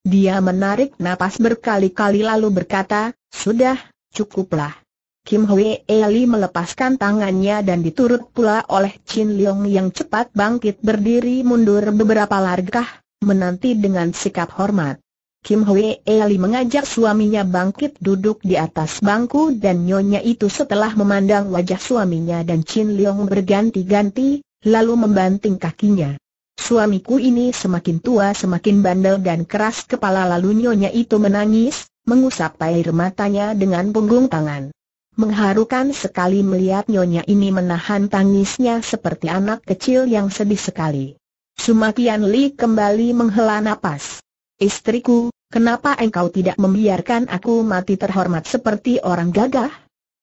Dia menarik napas berkali-kali lalu berkata, Sudah, cukuplah. Kim Hwee Eli melepaskan tangannya dan diturut pula oleh Chin Leong yang cepat bangkit berdiri mundur beberapa langkah, menanti dengan sikap hormat. Kim Hwee Eli mengajak suaminya bangkit duduk di atas bangku dan nyonya itu setelah memandang wajah suaminya dan Chin Leong berganti-ganti, lalu membanting kakinya. Suamiku ini semakin tua semakin bandel dan keras kepala lalu nyonya itu menangis, mengusap air matanya dengan punggung tangan. Mengharukan sekali melihat nyonya ini menahan tangisnya seperti anak kecil yang sedih sekali. Sumakian Li kembali menghela napas. Istriku, Kenapa engkau tidak membiarkan aku mati terhormat seperti orang gagah?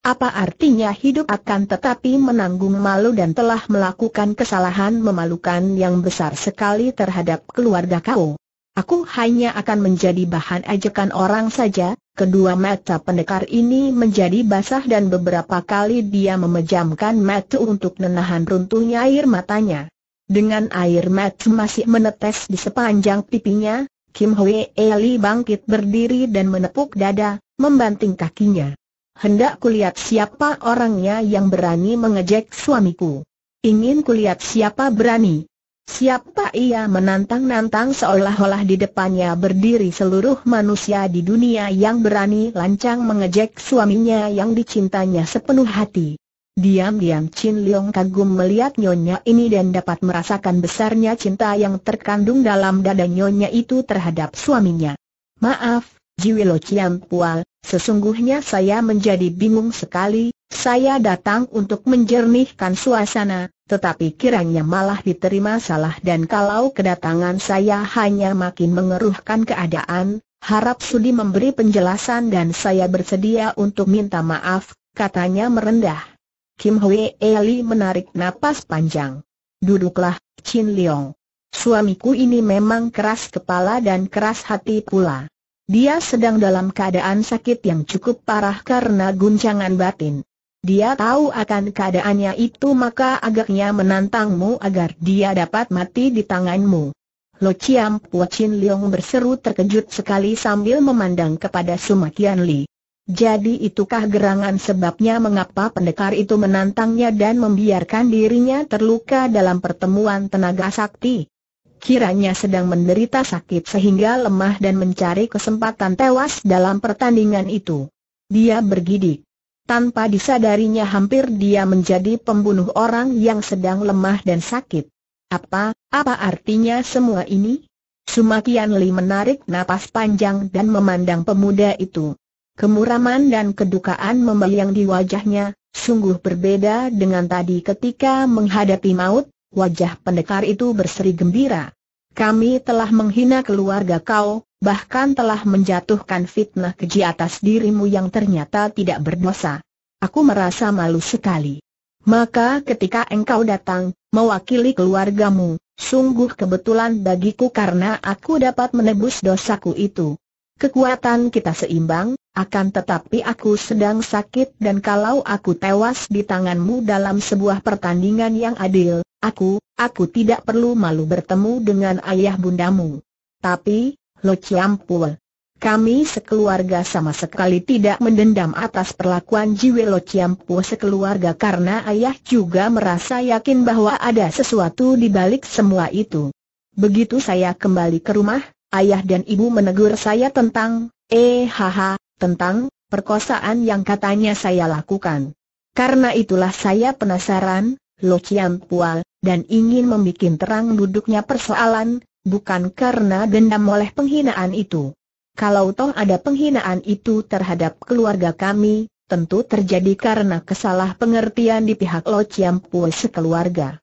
Apa artinya hidup akan tetapi menanggung malu dan telah melakukan kesalahan memalukan yang besar sekali terhadap keluarga kau? Aku hanya akan menjadi bahan ajakan orang saja, kedua mata pendekar ini menjadi basah dan beberapa kali dia memejamkan mata untuk menahan runtuhnya air matanya. Dengan air mata masih menetes di sepanjang pipinya, Kim Hwee Eli bangkit berdiri dan menepuk dada, membanting kakinya. Hendak kulihat siapa orangnya yang berani mengejek suamiku. Ingin kulihat siapa berani. Siapa ia menantang-nantang seolah-olah di depannya berdiri seluruh manusia di dunia yang berani lancang mengejek suaminya yang dicintanya sepenuh hati. Diam-diam Chin Leong kagum melihat nyonya ini dan dapat merasakan besarnya cinta yang terkandung dalam dada nyonya itu terhadap suaminya. Maaf, Jiwilo Chiam Pual, sesungguhnya saya menjadi bingung sekali, saya datang untuk menjernihkan suasana, tetapi kiranya malah diterima salah dan kalau kedatangan saya hanya makin mengeruhkan keadaan, harap Sudi memberi penjelasan dan saya bersedia untuk minta maaf, katanya merendah. Kim Hwe Eli menarik napas panjang. Duduklah, Chin Leong. Suamiku ini memang keras kepala dan keras hati pula. Dia sedang dalam keadaan sakit yang cukup parah karena guncangan batin. Dia tahu akan keadaannya itu maka agaknya menantangmu agar dia dapat mati di tanganmu. Lo Chiam Puo Chin Leong berseru terkejut sekali sambil memandang kepada Sumakian Li. Jadi itukah gerangan sebabnya mengapa pendekar itu menantangnya dan membiarkan dirinya terluka dalam pertemuan tenaga sakti? Kiranya sedang menderita sakit sehingga lemah dan mencari kesempatan tewas dalam pertandingan itu. Dia bergidik. Tanpa disadarinya hampir dia menjadi pembunuh orang yang sedang lemah dan sakit. Apa, apa artinya semua ini? Sumakian Li menarik napas panjang dan memandang pemuda itu. Kemuraman dan kedukaan membayang di wajahnya, sungguh berbeda dengan tadi ketika menghadapi maut, wajah pendekar itu berseri gembira. Kami telah menghina keluarga kau, bahkan telah menjatuhkan fitnah keji atas dirimu yang ternyata tidak berdosa. Aku merasa malu sekali. Maka ketika engkau datang, mewakili keluargamu, sungguh kebetulan bagiku karena aku dapat menebus dosaku itu kekuatan kita seimbang, akan tetapi aku sedang sakit dan kalau aku tewas di tanganmu dalam sebuah pertandingan yang adil, aku, aku tidak perlu malu bertemu dengan ayah bundamu. Tapi, Lo ciampul. kami sekeluarga sama sekali tidak mendendam atas perlakuan jiwa Lo Ciampu sekeluarga karena ayah juga merasa yakin bahwa ada sesuatu di balik semua itu. Begitu saya kembali ke rumah, ayah dan ibu menegur saya tentang, eh haha, tentang, perkosaan yang katanya saya lakukan. Karena itulah saya penasaran, Lo Chiang Pual, dan ingin membuat terang duduknya persoalan, bukan karena dendam oleh penghinaan itu. Kalau toh ada penghinaan itu terhadap keluarga kami, tentu terjadi karena pengertian di pihak Lo Chiang Pual sekeluarga.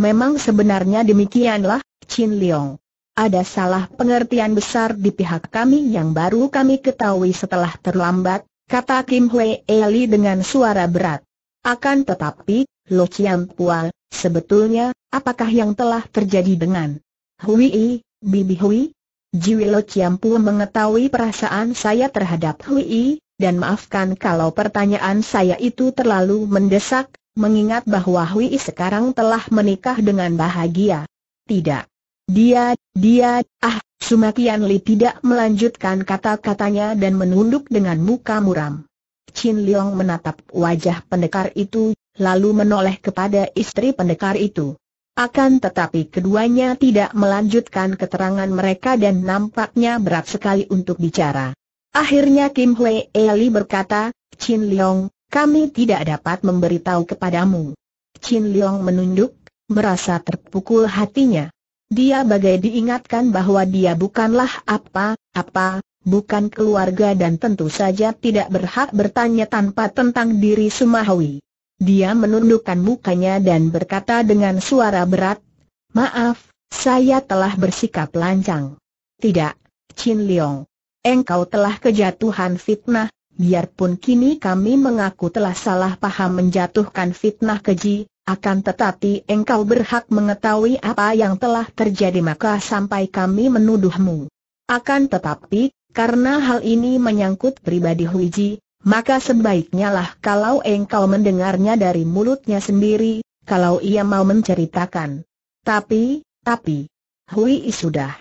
Memang sebenarnya demikianlah, Chin Leong. Ada salah pengertian besar di pihak kami yang baru kami ketahui setelah terlambat, kata Kim Hwe Eli dengan suara berat. Akan tetapi, Lo Chiam Pual, sebetulnya, apakah yang telah terjadi dengan Hui, Bibi Hui? Jiwi Lo Chiam Pual mengetahui perasaan saya terhadap Hui, dan maafkan kalau pertanyaan saya itu terlalu mendesak, mengingat bahwa Hui sekarang telah menikah dengan bahagia. Tidak. Dia, dia, ah, Sumakian Li tidak melanjutkan kata-katanya dan menunduk dengan muka muram. Chin Leong menatap wajah pendekar itu, lalu menoleh kepada istri pendekar itu. Akan tetapi keduanya tidak melanjutkan keterangan mereka dan nampaknya berat sekali untuk bicara. Akhirnya Kim Hui Eli berkata, Chin Leong, kami tidak dapat memberitahu kepadamu. Chin Leong menunduk, merasa terpukul hatinya. Dia bagai diingatkan bahwa dia bukanlah apa-apa, bukan keluarga dan tentu saja tidak berhak bertanya tanpa tentang diri Sumahwi. Dia menundukkan mukanya dan berkata dengan suara berat, Maaf, saya telah bersikap lancang. Tidak, Chin Leong. Engkau telah kejatuhan fitnah, biarpun kini kami mengaku telah salah paham menjatuhkan fitnah keji, akan tetapi engkau berhak mengetahui apa yang telah terjadi maka sampai kami menuduhmu. Akan tetapi, karena hal ini menyangkut pribadi Huiji, maka sebaiknya lah kalau engkau mendengarnya dari mulutnya sendiri, kalau ia mau menceritakan. Tapi, tapi, Hui sudah.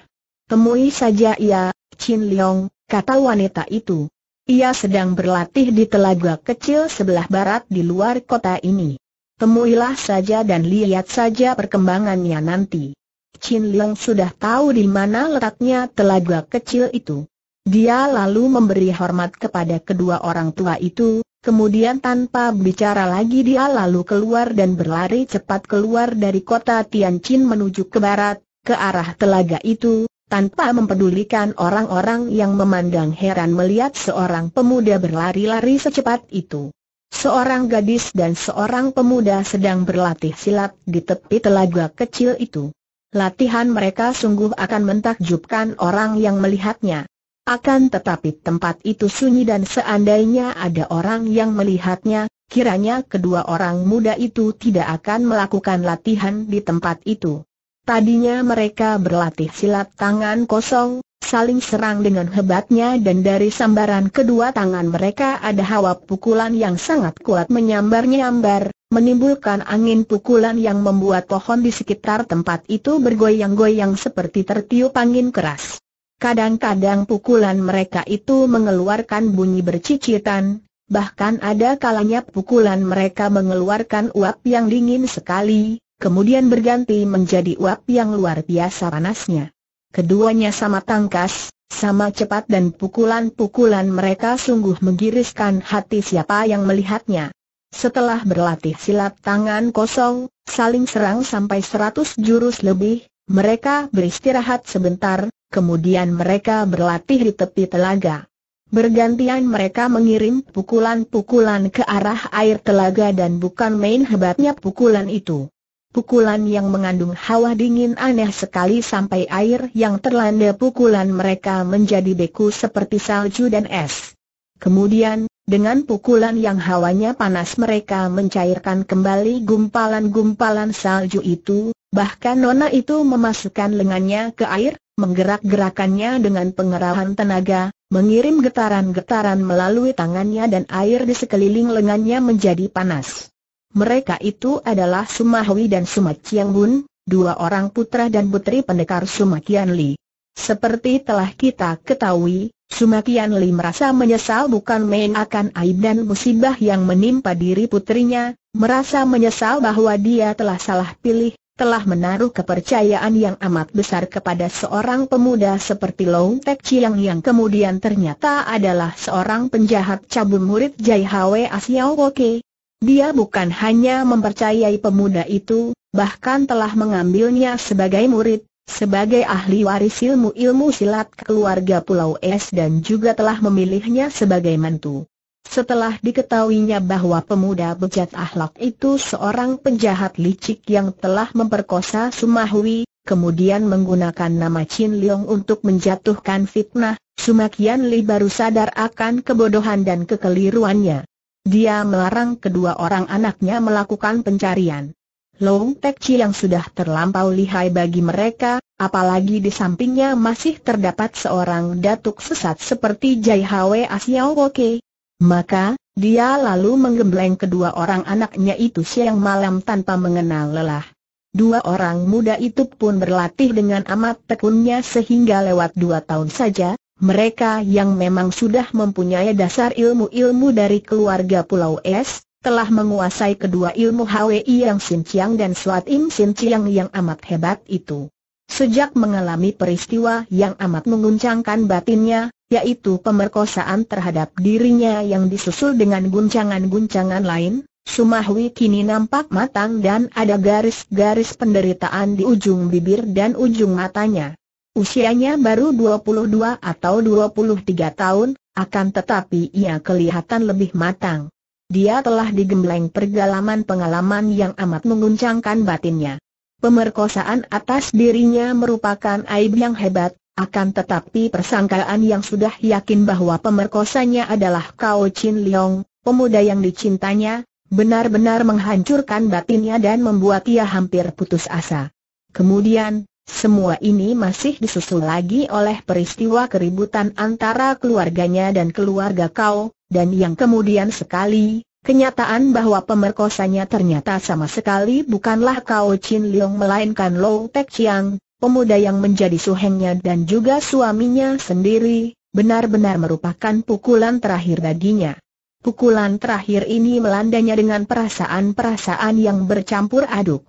Temui saja ia, Chin Leong, kata wanita itu. Ia sedang berlatih di telaga kecil sebelah barat di luar kota ini. Temuilah saja dan lihat saja perkembangannya nanti. Chin Leng sudah tahu di mana letaknya telaga kecil itu. Dia lalu memberi hormat kepada kedua orang tua itu, kemudian tanpa bicara lagi dia lalu keluar dan berlari cepat keluar dari kota Tianjin menuju ke barat, ke arah telaga itu, tanpa mempedulikan orang-orang yang memandang heran melihat seorang pemuda berlari-lari secepat itu. Seorang gadis dan seorang pemuda sedang berlatih silat di tepi telaga kecil itu. Latihan mereka sungguh akan mentakjubkan orang yang melihatnya. Akan tetapi tempat itu sunyi dan seandainya ada orang yang melihatnya, kiranya kedua orang muda itu tidak akan melakukan latihan di tempat itu. Tadinya mereka berlatih silat tangan kosong, saling serang dengan hebatnya dan dari sambaran kedua tangan mereka ada hawa pukulan yang sangat kuat menyambar-nyambar, menimbulkan angin pukulan yang membuat pohon di sekitar tempat itu bergoyang-goyang seperti tertiup angin keras. Kadang-kadang pukulan mereka itu mengeluarkan bunyi bercicitan, bahkan ada kalanya pukulan mereka mengeluarkan uap yang dingin sekali, kemudian berganti menjadi uap yang luar biasa panasnya. Keduanya sama tangkas, sama cepat dan pukulan-pukulan mereka sungguh menggiriskan hati siapa yang melihatnya. Setelah berlatih silat tangan kosong, saling serang sampai 100 jurus lebih, mereka beristirahat sebentar, kemudian mereka berlatih di tepi telaga. Bergantian mereka mengirim pukulan-pukulan ke arah air telaga dan bukan main hebatnya pukulan itu. Pukulan yang mengandung hawa dingin aneh sekali sampai air yang terlanda pukulan mereka menjadi beku seperti salju dan es. Kemudian, dengan pukulan yang hawanya panas mereka mencairkan kembali gumpalan-gumpalan salju itu, bahkan Nona itu memasukkan lengannya ke air, menggerak-gerakannya dengan pengerahan tenaga, mengirim getaran-getaran melalui tangannya dan air di sekeliling lengannya menjadi panas. Mereka itu adalah Sumahwi dan Sumaciang Bun, dua orang putra dan putri pendekar Sumakian Li. Seperti telah kita ketahui, Sumakian Li merasa menyesal bukan main akan aib dan musibah yang menimpa diri putrinya, merasa menyesal bahwa dia telah salah pilih, telah menaruh kepercayaan yang amat besar kepada seorang pemuda seperti Long Tek Chiang yang kemudian ternyata adalah seorang penjahat cabul murid Jai Hwe Asiao Oke dia bukan hanya mempercayai pemuda itu, bahkan telah mengambilnya sebagai murid, sebagai ahli waris ilmu-ilmu silat keluarga Pulau Es dan juga telah memilihnya sebagai mantu. Setelah diketahuinya bahwa pemuda bejat ahlak itu seorang penjahat licik yang telah memperkosa Sumahui, kemudian menggunakan nama Chin Leong untuk menjatuhkan fitnah, Sumakian Li baru sadar akan kebodohan dan kekeliruannya. Dia melarang kedua orang anaknya melakukan pencarian. Long Tek Chi yang sudah terlampau lihai bagi mereka, apalagi di sampingnya masih terdapat seorang datuk sesat seperti Jai Hwe Asiao Woke. Maka, dia lalu menggembleng kedua orang anaknya itu siang malam tanpa mengenal lelah. Dua orang muda itu pun berlatih dengan amat tekunnya sehingga lewat dua tahun saja, mereka yang memang sudah mempunyai dasar ilmu-ilmu dari keluarga Pulau Es, telah menguasai kedua ilmu HWI yang Sinciang dan Suat Im Sinciang yang amat hebat itu. Sejak mengalami peristiwa yang amat menguncangkan batinnya, yaitu pemerkosaan terhadap dirinya yang disusul dengan guncangan-guncangan lain, Sumahwi kini nampak matang dan ada garis-garis penderitaan di ujung bibir dan ujung matanya. Usianya baru 22 atau 23 tahun, akan tetapi ia kelihatan lebih matang. Dia telah digembleng pergalaman pengalaman yang amat menguncangkan batinnya. Pemerkosaan atas dirinya merupakan aib yang hebat, akan tetapi persangkaan yang sudah yakin bahwa pemerkosanya adalah Kao Chin Leong, pemuda yang dicintanya, benar-benar menghancurkan batinnya dan membuat ia hampir putus asa. Kemudian, semua ini masih disusul lagi oleh peristiwa keributan antara keluarganya dan keluarga kau, dan yang kemudian sekali, kenyataan bahwa pemerkosanya ternyata sama sekali bukanlah kau Chin Leong melainkan Lou Tek Chiang, pemuda yang menjadi suhengnya dan juga suaminya sendiri, benar-benar merupakan pukulan terakhir baginya. Pukulan terakhir ini melandanya dengan perasaan-perasaan yang bercampur aduk.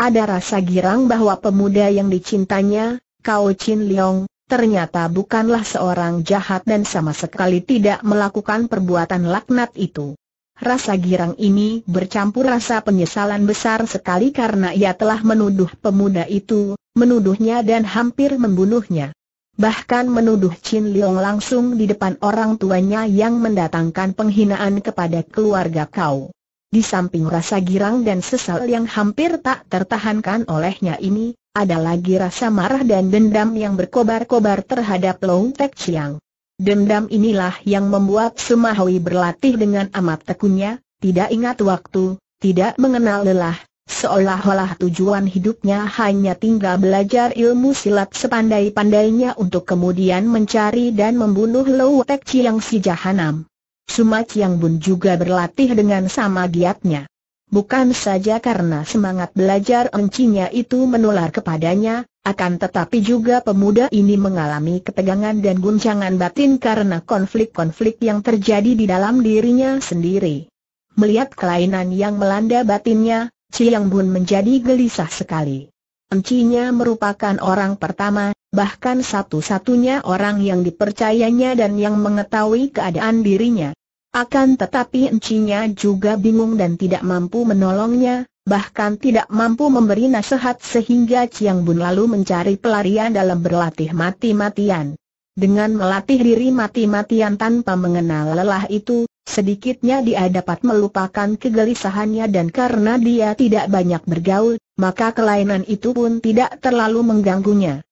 Ada rasa girang bahwa pemuda yang dicintanya, Kao Chin Leong, ternyata bukanlah seorang jahat dan sama sekali tidak melakukan perbuatan laknat itu. Rasa girang ini bercampur rasa penyesalan besar sekali karena ia telah menuduh pemuda itu, menuduhnya dan hampir membunuhnya. Bahkan menuduh Chin Leong langsung di depan orang tuanya yang mendatangkan penghinaan kepada keluarga kau. Di samping rasa girang dan sesal yang hampir tak tertahankan olehnya ini, ada lagi rasa marah dan dendam yang berkobar-kobar terhadap Long Tek Chiang. Dendam inilah yang membuat Sumahui berlatih dengan amat tekunnya, tidak ingat waktu, tidak mengenal lelah, seolah-olah tujuan hidupnya hanya tinggal belajar ilmu silat sepandai-pandainya untuk kemudian mencari dan membunuh Low Tek Chiang si Jahanam. Suma yang Bun juga berlatih dengan sama giatnya. Bukan saja karena semangat belajar encinya itu menular kepadanya, akan tetapi juga pemuda ini mengalami ketegangan dan guncangan batin karena konflik-konflik yang terjadi di dalam dirinya sendiri. Melihat kelainan yang melanda batinnya, Chiang Bun menjadi gelisah sekali. Encinya merupakan orang pertama, bahkan satu-satunya orang yang dipercayanya dan yang mengetahui keadaan dirinya. Akan tetapi encinya juga bingung dan tidak mampu menolongnya, bahkan tidak mampu memberi nasihat sehingga Chiang Bun lalu mencari pelarian dalam berlatih mati-matian. Dengan melatih diri mati-matian tanpa mengenal lelah itu, sedikitnya dia dapat melupakan kegelisahannya dan karena dia tidak banyak bergaul, maka kelainan itu pun tidak terlalu mengganggunya.